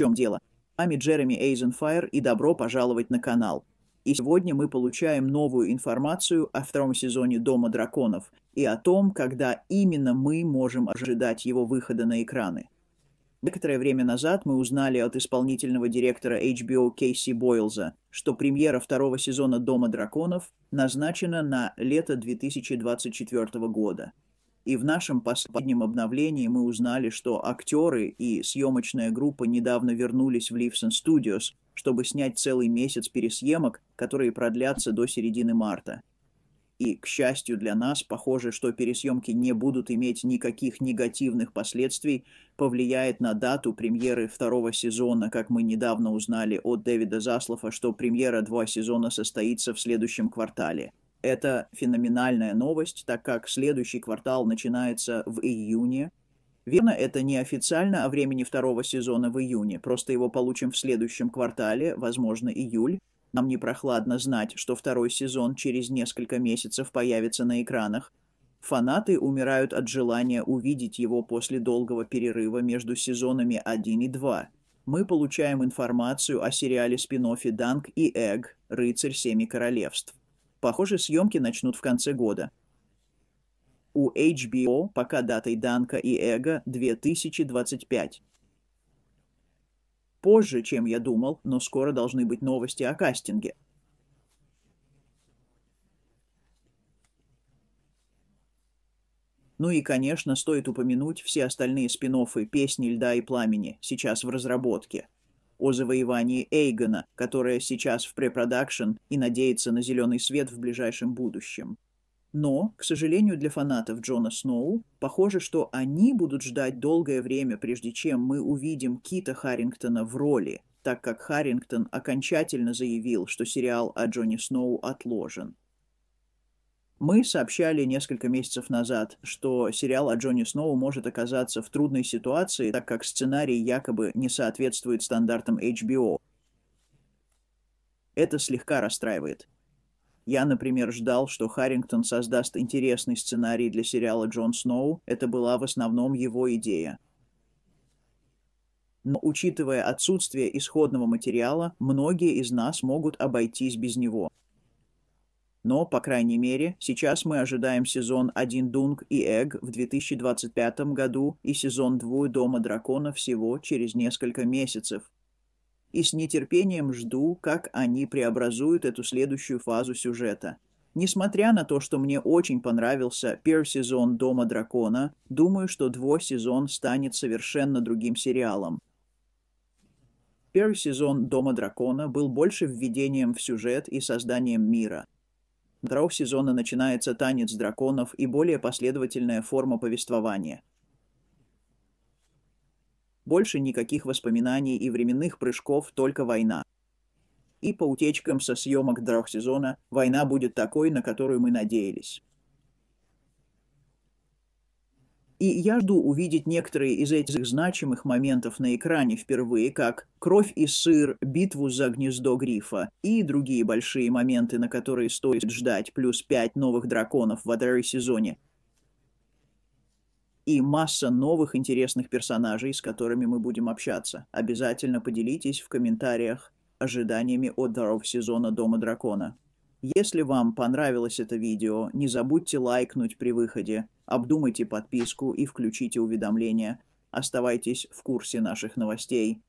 чем дело. Ами Джереми Эйзенфайр и добро пожаловать на канал. И сегодня мы получаем новую информацию о втором сезоне «Дома драконов» и о том, когда именно мы можем ожидать его выхода на экраны. Некоторое время назад мы узнали от исполнительного директора HBO Кейси Бойлза, что премьера второго сезона «Дома драконов» назначена на лето 2024 года. И в нашем последнем обновлении мы узнали, что актеры и съемочная группа недавно вернулись в Leafson Studios, чтобы снять целый месяц пересъемок, которые продлятся до середины марта. И, к счастью для нас, похоже, что пересъемки не будут иметь никаких негативных последствий, повлияет на дату премьеры второго сезона, как мы недавно узнали от Дэвида Заслова, что премьера два сезона состоится в следующем квартале – это феноменальная новость, так как следующий квартал начинается в июне. Верно, это не официально о времени второго сезона в июне, просто его получим в следующем квартале, возможно, июль. Нам не прохладно знать, что второй сезон через несколько месяцев появится на экранах. Фанаты умирают от желания увидеть его после долгого перерыва между сезонами 1 и 2. Мы получаем информацию о сериале спин-оффе «Данг и Эг. Рыцарь Семи Королевств». Похоже, съемки начнут в конце года. У HBO пока датой Данка и Эго 2025. Позже, чем я думал, но скоро должны быть новости о кастинге. Ну и, конечно, стоит упомянуть все остальные спин песни «Льда и пламени» сейчас в разработке – о завоевании Эйгона, которая сейчас в препродакшн и надеется на зеленый свет в ближайшем будущем. Но, к сожалению для фанатов Джона Сноу, похоже, что они будут ждать долгое время, прежде чем мы увидим Кита Харрингтона в роли, так как Харрингтон окончательно заявил, что сериал о Джоне Сноу отложен. Мы сообщали несколько месяцев назад, что сериал о Джонни Сноу может оказаться в трудной ситуации, так как сценарий якобы не соответствует стандартам HBO. Это слегка расстраивает. Я, например, ждал, что Харрингтон создаст интересный сценарий для сериала «Джон Сноу». Это была в основном его идея. Но, учитывая отсутствие исходного материала, многие из нас могут обойтись без него – но, по крайней мере, сейчас мы ожидаем сезон один Дунг и Эг в 2025 году и сезон 2 Дома Дракона всего через несколько месяцев. И с нетерпением жду, как они преобразуют эту следующую фазу сюжета. Несмотря на то, что мне очень понравился первый сезон «Дома дракона», думаю, что двой сезон станет совершенно другим сериалом. Первый сезон «Дома дракона» был больше введением в сюжет и созданием мира – Второго сезона начинается «Танец драконов» и более последовательная форма повествования. Больше никаких воспоминаний и временных прыжков, только война. И по утечкам со съемок «Драх сезона» война будет такой, на которую мы надеялись. И я жду увидеть некоторые из этих значимых моментов на экране впервые, как «Кровь и сыр», «Битву за гнездо грифа» и другие большие моменты, на которые стоит ждать, плюс пять новых драконов в Адаре-сезоне. И масса новых интересных персонажей, с которыми мы будем общаться. Обязательно поделитесь в комментариях ожиданиями от даров сезона Дома Дракона. Если вам понравилось это видео, не забудьте лайкнуть при выходе, обдумайте подписку и включите уведомления. Оставайтесь в курсе наших новостей.